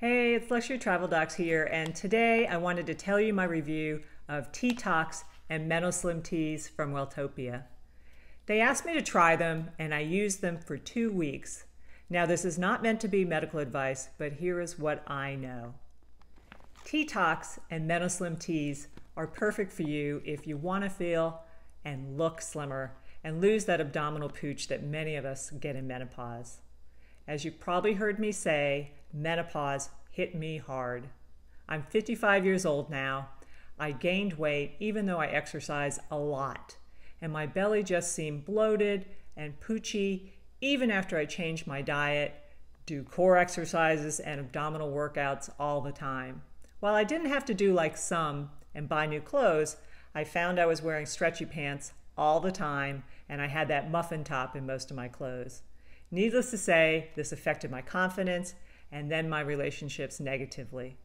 Hey, it's Luxury Travel Docs here, and today I wanted to tell you my review of Tea Talks and Menoslim teas from Welltopia. They asked me to try them, and I used them for two weeks. Now, this is not meant to be medical advice, but here is what I know. Tea Talks and Menoslim teas are perfect for you if you want to feel and look slimmer and lose that abdominal pooch that many of us get in menopause. As you probably heard me say, menopause hit me hard. I'm 55 years old now. I gained weight even though I exercise a lot, and my belly just seemed bloated and poochy even after I changed my diet, do core exercises and abdominal workouts all the time. While I didn't have to do like some and buy new clothes, I found I was wearing stretchy pants all the time and I had that muffin top in most of my clothes. Needless to say, this affected my confidence and then my relationships negatively.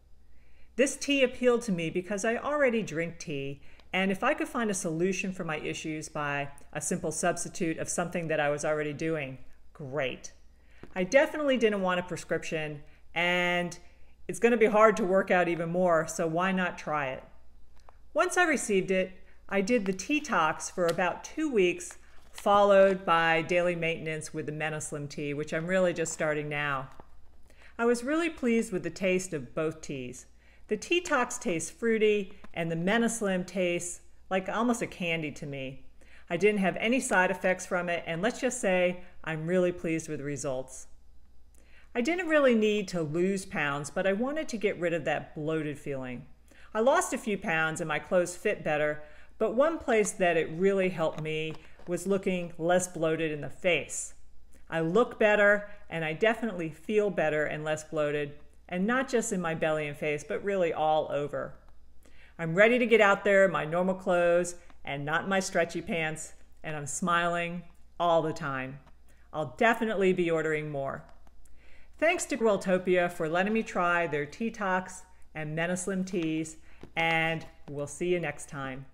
This tea appealed to me because I already drink tea, and if I could find a solution for my issues by a simple substitute of something that I was already doing, great. I definitely didn't want a prescription, and it's going to be hard to work out even more, so why not try it? Once I received it, I did the tea talks for about two weeks, followed by daily maintenance with the Menoslim tea, which I'm really just starting now. I was really pleased with the taste of both teas. The Tea Tox tastes fruity, and the menaslim tastes like almost a candy to me. I didn't have any side effects from it, and let's just say I'm really pleased with the results. I didn't really need to lose pounds, but I wanted to get rid of that bloated feeling. I lost a few pounds and my clothes fit better, but one place that it really helped me was looking less bloated in the face. I look better and I definitely feel better and less bloated, and not just in my belly and face, but really all over. I'm ready to get out there in my normal clothes and not in my stretchy pants, and I'm smiling all the time. I'll definitely be ordering more. Thanks to Grilltopia for letting me try their Tea Talks and Menaslim teas, and we'll see you next time.